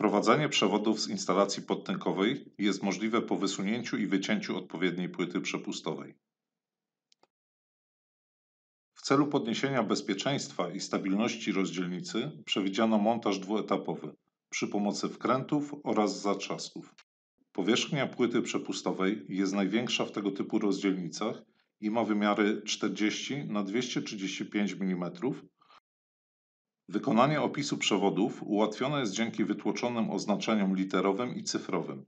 Prowadzenie przewodów z instalacji podtynkowej jest możliwe po wysunięciu i wycięciu odpowiedniej płyty przepustowej. W celu podniesienia bezpieczeństwa i stabilności rozdzielnicy przewidziano montaż dwuetapowy przy pomocy wkrętów oraz zatrzasków. Powierzchnia płyty przepustowej jest największa w tego typu rozdzielnicach i ma wymiary 40 na 235 mm Wykonanie opisu przewodów ułatwione jest dzięki wytłoczonym oznaczeniom literowym i cyfrowym.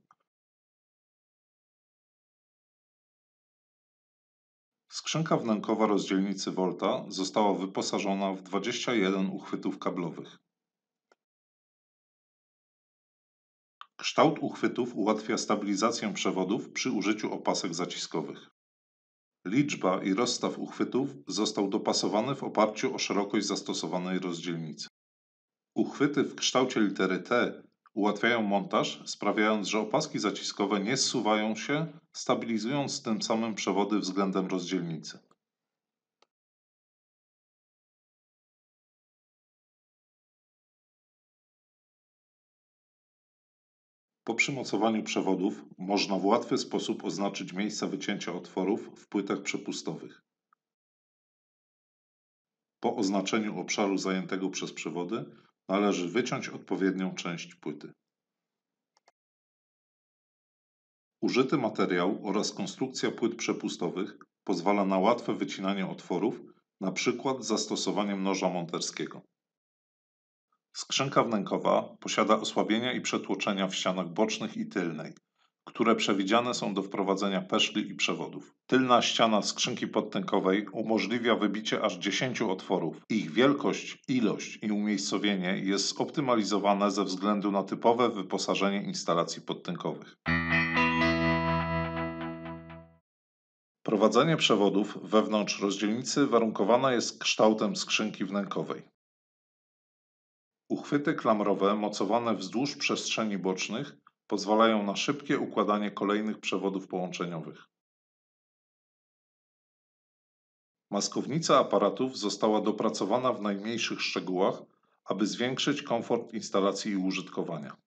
Skrzynka wnękowa rozdzielnicy Volta została wyposażona w 21 uchwytów kablowych. Kształt uchwytów ułatwia stabilizację przewodów przy użyciu opasek zaciskowych. Liczba i rozstaw uchwytów został dopasowany w oparciu o szerokość zastosowanej rozdzielnicy. Uchwyty w kształcie litery T ułatwiają montaż, sprawiając, że opaski zaciskowe nie zsuwają się, stabilizując tym samym przewody względem rozdzielnicy. Po przymocowaniu przewodów można w łatwy sposób oznaczyć miejsca wycięcia otworów w płytach przepustowych. Po oznaczeniu obszaru zajętego przez przewody należy wyciąć odpowiednią część płyty. Użyty materiał oraz konstrukcja płyt przepustowych pozwala na łatwe wycinanie otworów, np. zastosowaniem noża monterskiego. Skrzynka wnękowa posiada osłabienia i przetłoczenia w ścianach bocznych i tylnej, które przewidziane są do wprowadzenia peszli i przewodów. Tylna ściana skrzynki podtękowej umożliwia wybicie aż 10 otworów. Ich wielkość, ilość i umiejscowienie jest zoptymalizowane ze względu na typowe wyposażenie instalacji podtękowych. Prowadzenie przewodów wewnątrz rozdzielnicy warunkowane jest kształtem skrzynki wnękowej. Uchwyty klamrowe mocowane wzdłuż przestrzeni bocznych pozwalają na szybkie układanie kolejnych przewodów połączeniowych. Maskownica aparatów została dopracowana w najmniejszych szczegółach, aby zwiększyć komfort instalacji i użytkowania.